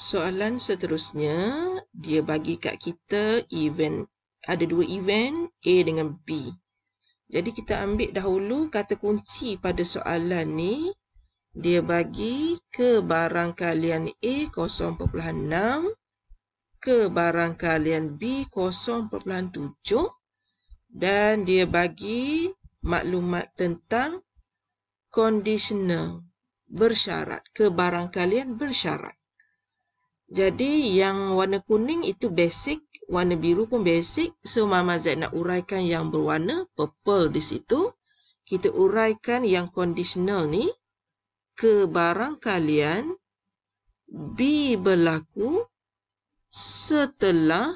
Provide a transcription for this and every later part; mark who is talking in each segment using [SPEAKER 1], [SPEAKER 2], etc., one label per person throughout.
[SPEAKER 1] Soalan seterusnya, dia bagi kat kita event. Ada dua event, A dengan B. Jadi kita ambil dahulu kata kunci pada soalan ni. Dia bagi ke barang kalian A 0.6 ke barang kalian B 0.7 dan dia bagi maklumat tentang conditional bersyarat ke barang kalian bersyarat jadi yang warna kuning itu basic, warna biru pun basic. So Mama Z nak uraikan yang berwarna purple di situ. Kita uraikan yang conditional ni ke barang kalian B berlaku setelah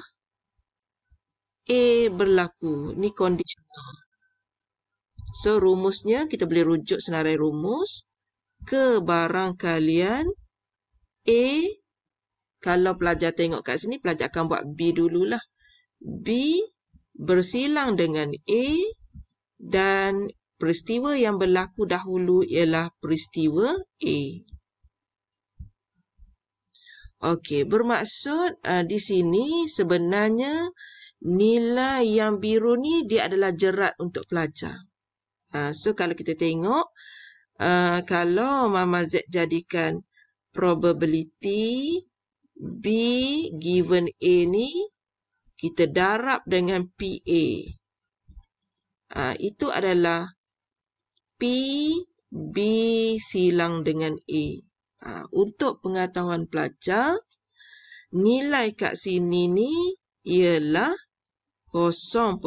[SPEAKER 1] A berlaku. Ni conditional. So rumusnya kita boleh rujuk senarai rumus ke barang kalian A kalau pelajar tengok kat sini, pelajar akan buat B dululah. B bersilang dengan A dan peristiwa yang berlaku dahulu ialah peristiwa A. Okey, bermaksud uh, di sini sebenarnya nilai yang biru ni dia adalah jerat untuk pelajar. Uh, so, kalau kita tengok, uh, kalau Mama Z jadikan probability B given A ni kita darab dengan PA. Ha, itu adalah P, B silang dengan A. Ha, untuk pengetahuan pelajar, nilai kat sini ni ialah 0.2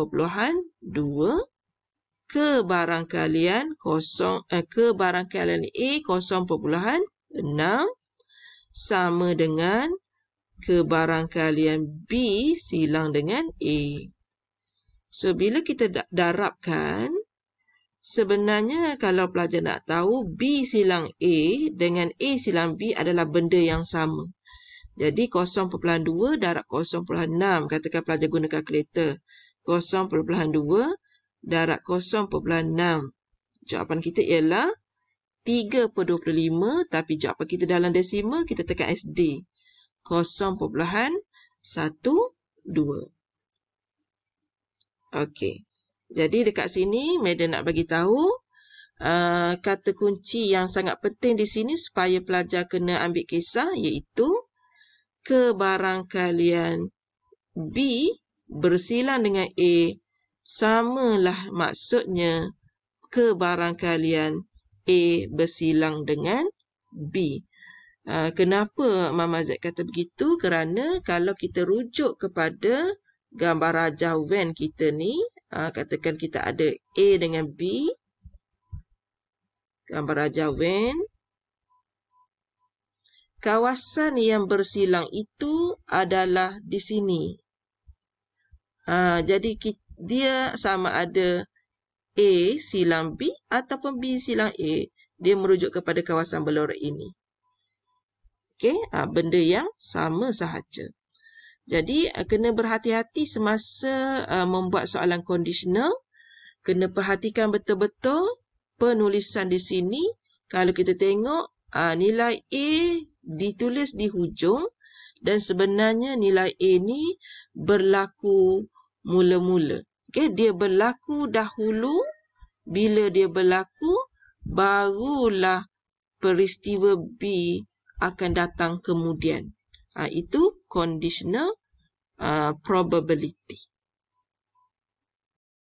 [SPEAKER 1] ke barangkalian 0, eh, ke barangkalian A 0.6 sama dengan kebarangkalian B silang dengan A. So, bila kita darabkan, sebenarnya kalau pelajar nak tahu B silang A dengan A silang B adalah benda yang sama. Jadi, 0.2 darab 0.6. Katakan pelajar gunakan kalkulator. 0.2 darab 0.6. Jawapan kita ialah 0.6. 3.25 tapi jawapan kita dalam desimal kita tekan SD 0.12 okey jadi dekat sini madam nak bagi tahu uh, kata kunci yang sangat penting di sini supaya pelajar kena ambil kisah iaitu kebarangkalian B bersilang dengan A samalah maksudnya kebarangkalian A bersilang dengan B. Ah, kenapa Mama Z kata begitu? Kerana kalau kita rujuk kepada gambar rajah Van kita ni, ah, katakan kita ada A dengan B, gambar rajah Van, kawasan yang bersilang itu adalah di sini. Uh, jadi kita, dia sama ada A silang B ataupun B silang A, dia merujuk kepada kawasan belora ini. Okey, ah, benda yang sama sahaja. Jadi, ah, kena berhati-hati semasa ah, membuat soalan conditional. Kena perhatikan betul-betul penulisan di sini. Kalau kita tengok, nilai A ditulis di hujung dan sebenarnya nilai A ni berlaku mula-mula. Okay, dia berlaku dahulu. Bila dia berlaku, barulah peristiwa B akan datang kemudian. Ha, itu conditional uh, probability.